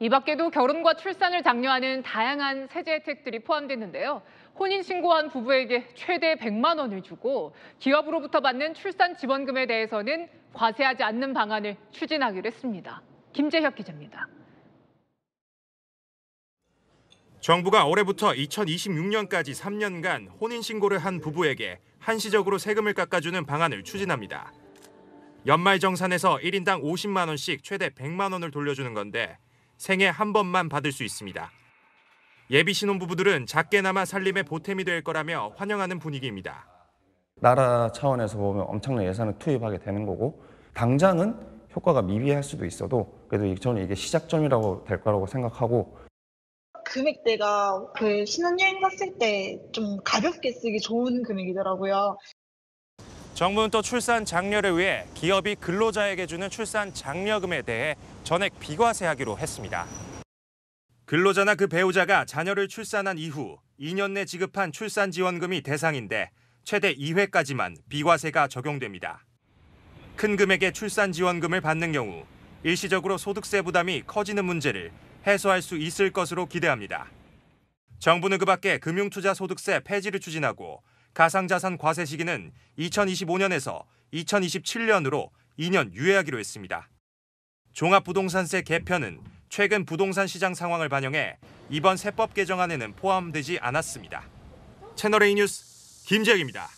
이 밖에도 결혼과 출산을 장려하는 다양한 세제 혜택들이 포함됐는데요. 혼인 신고한 부부에게 최대 100만 원을 주고 기업으로부터 받는 출산 지원금에 대해서는 과세하지 않는 방안을 추진하기로 했습니다. 김재혁 기자입니다. 정부가 올해부터 2026년까지 3년간 혼인 신고를 한 부부에게 한시적으로 세금을 깎아주는 방안을 추진합니다. 연말 정산에서 1인당 50만 원씩 최대 100만 원을 돌려주는 건데 생애 한 번만 받을 수 있습니다. 예비 신혼부부들은 작게나마 살림의 보탬이 될 거라며 환영하는 분위기입니다. 나라 차원에서 보면 엄청난 예산을 투입하게 되는 거고 당장은 효과가 미비할 수도 있어도 그래도 저는 이게 시작점이라고 될 거라고 생각하고 금액대가 그 신혼여행 갔을 때 좀 가볍게 쓰기 좋은 금액이더라고요. 정부는 또 출산 장려를 위해 기업이 근로자에게 주는 출산 장려금에 대해 전액 비과세하기로 했습니다. 근로자나 그 배우자가 자녀를 출산한 이후 2년 내 지급한 출산 지원금이 대상인데 최대 2회까지만 비과세가 적용됩니다. 큰 금액의 출산 지원금을 받는 경우 일시적으로 소득세 부담이 커지는 문제를 해소할 수 있을 것으로 기대합니다. 정부는 그 밖에 금융투자소득세 폐지를 추진하고 가상자산 과세 시기는 2025년에서 2027년으로 2년 유예하기로 했습니다. 종합부동산세 개편은 최근 부동산 시장 상황을 반영해 이번 세법 개정안에는 포함되지 않았습니다. 채널A 뉴스 김재혁입니다.